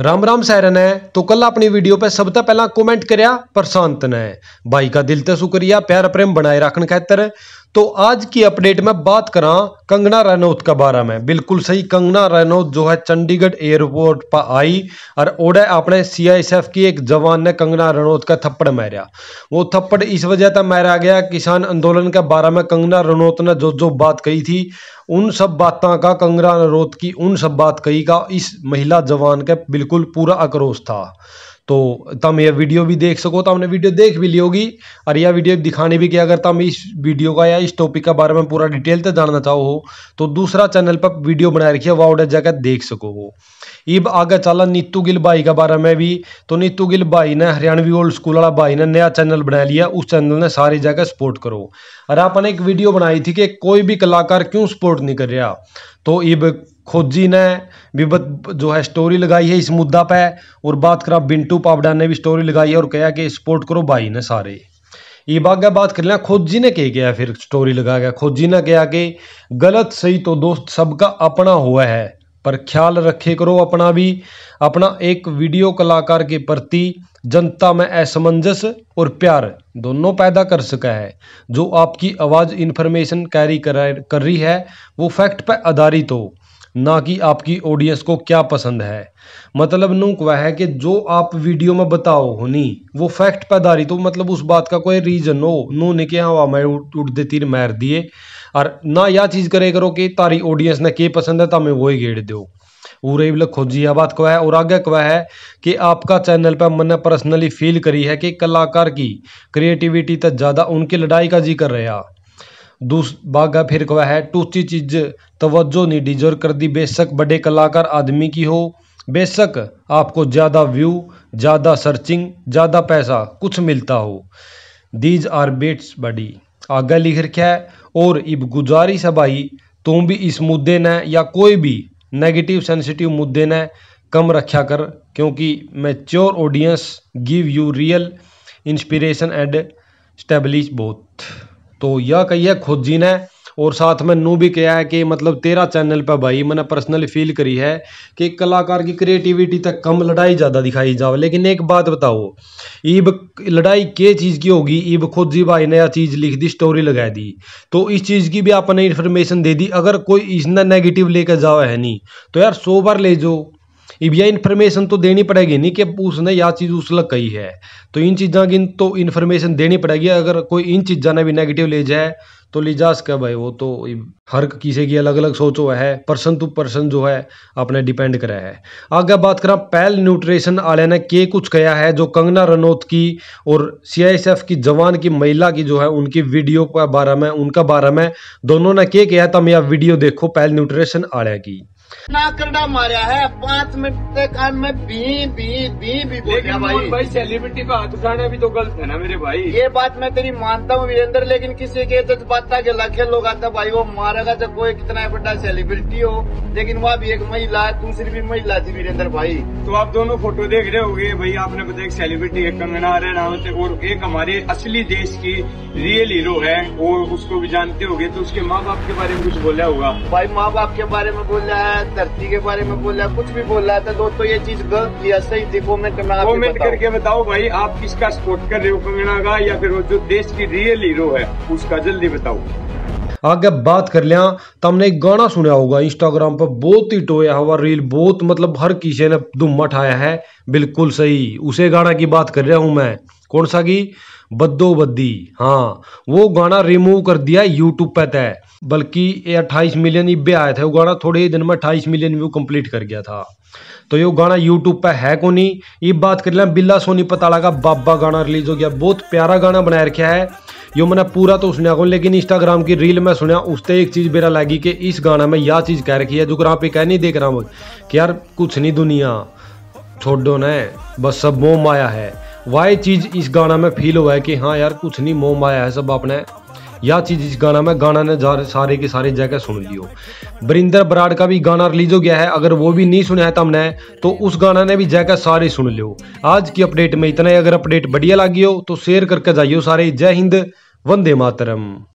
राम राम सैरन है तो कल अपनी वीडियो पे सब तक पहला कमेंट कर प्रशांत ने भाई का दिल तो शुक्रिया प्यार प्रेम बनाए रखने खातर तो आज की अपडेट में बात करा कंगना रनौत के बारे में बिल्कुल सही कंगना रनौत जो है चंडीगढ़ एयरपोर्ट पर आई और ओडे अपने सीआईएसएफ की एक जवान ने कंगना रनौत का थप्पड़ मारा वो थप्पड़ इस वजह से मारा गया किसान आंदोलन के बारे में कंगना रनौत ने जो जो बात कही थी उन सब बातों का कंगना रनौत की उन सब बात कही का इस महिला जवान का बिल्कुल पूरा आक्रोश था तो तम यह वीडियो भी देख सको तो हमने वीडियो देख भी ली होगी और यह वीडियो दिखाने भी किया अगर तुम इस वीडियो का या इस टॉपिक के बारे में पूरा डिटेल से जानना चाहो हो तो दूसरा चैनल पर वीडियो बनाए रखी है वाउड जगह देख सको हो इब आगे चला नीतू गिल भाई के बारे में भी तो नीतू गिल भाई ने हरियाणवी ओल्ड स्कूल वाला भाई ने नया चैनल बना लिया उस चैनल ने सारी जगह सपोर्ट करो अरे आपने एक वीडियो बनाई थी कि कोई भी कलाकार क्यों सपोर्ट नहीं कर रहा तो इब खोजी ने भी जो है स्टोरी लगाई है इस मुद्दा पे और बात करा बिंटू पावडा ने भी स्टोरी लगाई है और कहा कि सपोर्ट करो भाई ने सारे ये बागा बात कर लेना खोजी ने कह गया फिर स्टोरी लगा गया खोजी ने कहा कि गलत सही तो दोस्त सबका अपना हुआ है पर ख्याल रखे करो अपना भी अपना एक वीडियो कलाकार के प्रति जनता में असमंजस और प्यार दोनों पैदा कर सका है जो आपकी आवाज़ इन्फॉर्मेशन कैरी कर रही है वो फैक्ट पर आधारित हो ना कि आपकी ऑडियंस को क्या पसंद है मतलब नू वह है कि जो आप वीडियो में बताओ होनी वो फैक्ट पर आधारित हो मतलब उस बात का कोई रीजन हो नू ने क्या हवा मैं उड़ देती मैर दिए और ना यह चीज़ करे करो कि तारी ऑडियंस ने के पसंद है वो ही गेड़ दो और भी लखो जी बात को है और आगे कह है कि आपका चैनल पर मैंने पर्सनली फील करी है कि कलाकार की क्रिएटिविटी तो ज़्यादा उनकी लड़ाई का जिक्र रहा दूस बागा फिर कवा है टूची चीज तवज्जो नहीं डिजर्व कर दी बेशक बड़े कलाकार आदमी की हो बेशक आपको ज़्यादा व्यू ज़्यादा सर्चिंग ज़्यादा पैसा कुछ मिलता हो दीज आर बेट्स बडी आगे लिख रखे है और इब गुजारिश है भाई तुम तो भी इस मुद्दे ने या कोई भी नेगेटिव सेंसिटिव मुद्दे ने कम रखा कर क्योंकि mature audience give you real inspiration and establish both तो यह कही है खुद जी ने और साथ में नू भी कहा है कि मतलब तेरा चैनल पर भाई मैंने पर्सनली फील करी है कि कलाकार की क्रिएटिविटी तक कम लड़ाई ज़्यादा दिखाई जाओ लेकिन एक बात बताओ ईब लड़ाई के चीज़ की होगी ईब खुद जी भाई नया चीज़ लिख दी स्टोरी लगा दी तो इस चीज़ की भी आपने इन्फॉर्मेशन दे दी अगर कोई इसने नेगेटिव लेकर जाओ है नहीं तो यार सो बार ले जाओ या इन्फॉर्मेशन तो देनी पड़ेगी नहीं कि उसने यह चीज़ उस लग कही है तो इन चीज़ा की तो इन्फॉर्मेशन देनी पड़ेगी अगर कोई इन चीज़ा ने भी नेगेटिव ले जाए तो ले जा सके है वो तो हर किसी की अलग अलग सोच हुआ है पर्सन टू पर्सन जो है अपने डिपेंड करा है आगे बात करा पैल न्यूट्रिशन आले ने के कुछ कहा है जो कंगना रनौत की और सीआईएसएफ की जवान की महिला की जो है उनकी वीडियो के बारे में उनका बारे में दोनों ने के कहा था मैं वीडियो देखो पैल न्यूट्रिशन आलिया की नाकंडा मारा है पाँच मिनट के में भी भी भी भी भाई भाई सेलिब्रिटी पे हाथ उठाना भी तो गलत है ना मेरे भाई ये बात मैं तेरी मानता हूँ वीरेंद्र लेकिन किसी के तो बात के लाखे लोग आता भाई वो मारेगा जब कोई कितना बड़ा सेलिब्रिटी हो लेकिन वह भी एक महिला है दूसरी भी महिला थी वीरेंद्र भाई तो आप दोनों फोटो देख रहे हो भाई आपने बताया तो एक सेलिब्रिटी है कंगना रैनावत तो और एक हमारे असली देश की रियल हीरो है और उसको भी जानते हो तो उसके माँ बाप के बारे में कुछ बोला होगा भाई माँ बाप के बारे में बोला है है धरती के बारे में बोला कुछ भी बोल रहा था दोस्तों ये चीज गलत थी सही थी कमेंट में कमेंट करके बताओ भाई आप किसका सपोर्ट कर रहे हो कंगना का या फिर जो देश की रियल हीरो है उसका जल्दी बताओ आगे बात कर लिया तो हमने एक गाना सुना होगा इंस्टाग्राम पर बहुत ही टोया हुआ रील बहुत मतलब हर किसी ने दुम मठाया है बिल्कुल सही उसे गाना की बात कर रहा हूँ मैं कौन सा की बद्दो बद्दी हाँ वो गाना रिमूव कर दिया यूट्यूब पर तय बल्कि ये अट्ठाईस मिलियन इब्बे आए थे वो गाना थोड़े ही दिन में अट्ठाईस मिलियन व्यू कंप्लीट कर गया था तो ये गाना यूट्यूब पर है को नहीं ये बात कर लें बिल्ला सोनी पताला का बाबा गाना रिलीज हो गया बहुत प्यारा गाना बनाए रखा है यो मैंने पूरा तो सुना को लेकिन इंस्टाग्राम की रील में सुना उससे एक चीज़ मेरा लगी कि इस गाना में यह चीज़ कह रखी है जो पे कह नहीं देख रहा हूँ कि यार कुछ नहीं दुनिया छोड़ो न बस सब मोह माया है वाह चीज़ इस गाना में फील हुआ है कि हाँ यार कुछ नहीं मोह माया है सब अपने या चीज इस गाना में गाना ने सारे के सारे जगह सुन लियो बरिंदर बराड़ का भी गाना रिलीज हो गया है अगर वो भी नहीं सुना है तुमने तो उस गाना ने भी जगह सारे सुन लियो आज की अपडेट में इतना ही अगर अपडेट बढ़िया लगी हो तो शेयर करके जाइयो सारे जय हिंद वंदे मातरम